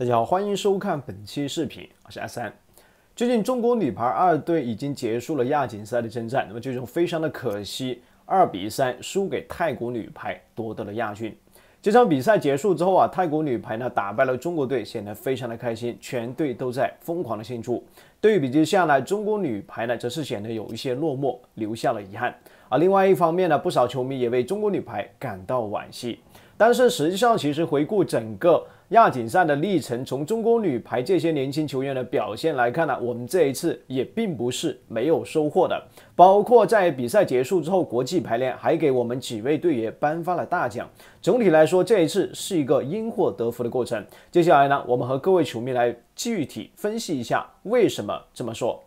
大家好，欢迎收看本期视频，我是阿三。最近中国女排二队已经结束了亚锦赛的征战，那么这种非常的可惜，二比三输给泰国女排，夺得了亚军。这场比赛结束之后啊，泰国女排呢打败了中国队，显得非常的开心，全队都在疯狂的庆祝。对比之下呢，中国女排呢则是显得有一些落寞，留下了遗憾。而另外一方面呢，不少球迷也为中国女排感到惋惜。但是实际上，其实回顾整个亚锦赛的历程，从中国女排这些年轻球员的表现来看呢，我们这一次也并不是没有收获的。包括在比赛结束之后，国际排联还给我们几位队员颁发了大奖。总体来说，这一次是一个因祸得福的过程。接下来呢，我们和各位球迷来具体分析一下为什么这么说。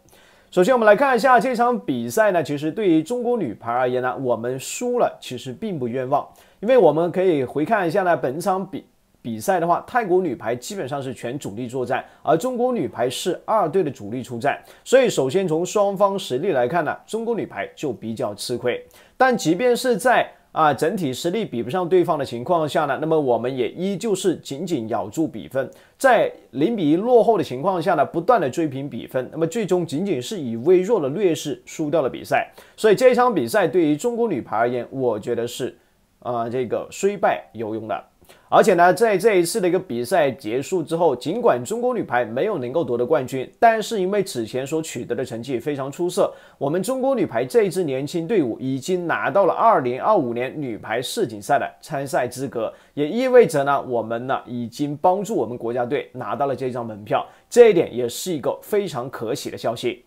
首先，我们来看一下这场比赛呢。其实对于中国女排而言呢，我们输了其实并不冤枉，因为我们可以回看一下呢，本场比赛的话，泰国女排基本上是全主力作战，而中国女排是二队的主力出战。所以，首先从双方实力来看呢，中国女排就比较吃亏。但即便是在啊，整体实力比不上对方的情况下呢，那么我们也依旧是紧紧咬住比分，在零比一落后的情况下呢，不断的追平比分，那么最终仅仅是以微弱的劣势输掉了比赛。所以这一场比赛对于中国女排而言，我觉得是，啊，这个虽败犹荣的。而且呢，在这一次的一个比赛结束之后，尽管中国女排没有能够夺得冠军，但是因为此前所取得的成绩非常出色，我们中国女排这支年轻队伍已经拿到了二零二五年女排世锦赛的参赛资格，也意味着呢，我们呢已经帮助我们国家队拿到了这张门票，这一点也是一个非常可喜的消息。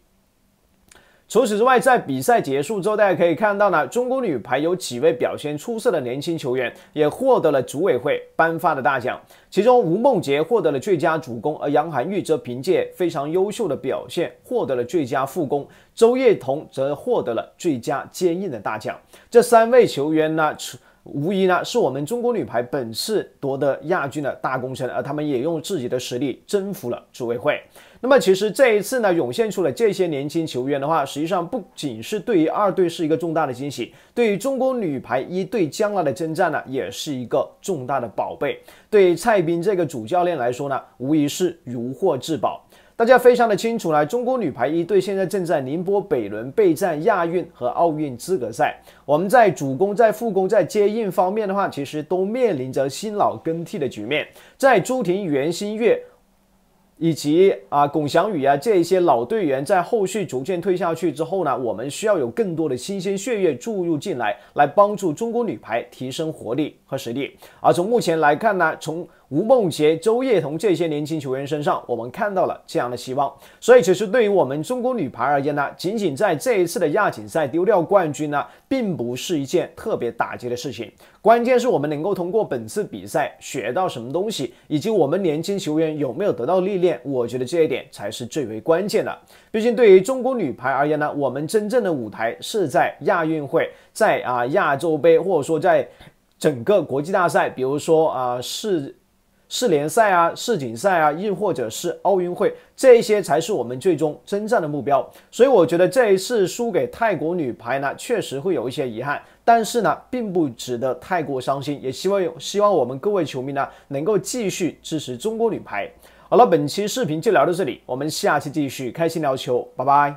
除此之外，在比赛结束之后，大家可以看到呢，中国女排有几位表现出色的年轻球员也获得了组委会颁发的大奖，其中吴梦洁获得了最佳主攻，而杨涵玉则凭借非常优秀的表现获得了最佳副攻，周叶彤则获得了最佳接应的大奖。这三位球员呢，除无疑呢，是我们中国女排本次夺得亚军的大功臣，而他们也用自己的实力征服了组委会。那么，其实这一次呢，涌现出了这些年轻球员的话，实际上不仅是对于二队是一个重大的惊喜，对于中国女排一队将来的征战呢，也是一个重大的宝贝。对于蔡斌这个主教练来说呢，无疑是如获至宝。大家非常的清楚来，中国女排一队现在正在宁波北仑备战亚运和奥运资格赛。我们在主攻、在副攻、在接应方面的话，其实都面临着新老更替的局面。在朱婷、袁心玥以及啊龚翔宇啊这一些老队员在后续逐渐退下去之后呢，我们需要有更多的新鲜血液注入进来，来帮助中国女排提升活力和实力。而从目前来看呢，从吴梦洁、周叶彤这些年轻球员身上，我们看到了这样的希望。所以，其实对于我们中国女排而言呢，仅仅在这一次的亚锦赛丢掉冠军呢，并不是一件特别打击的事情。关键是我们能够通过本次比赛学到什么东西，以及我们年轻球员有没有得到历练。我觉得这一点才是最为关键的。毕竟，对于中国女排而言呢，我们真正的舞台是在亚运会，在啊亚洲杯，或者说在整个国际大赛，比如说啊世。世联赛啊，世锦赛啊，亦或者是奥运会，这一些才是我们最终征战的目标。所以我觉得这一次输给泰国女排呢，确实会有一些遗憾，但是呢，并不值得太过伤心。也希望希望我们各位球迷呢，能够继续支持中国女排。好了，本期视频就聊到这里，我们下期继续开心聊球，拜拜。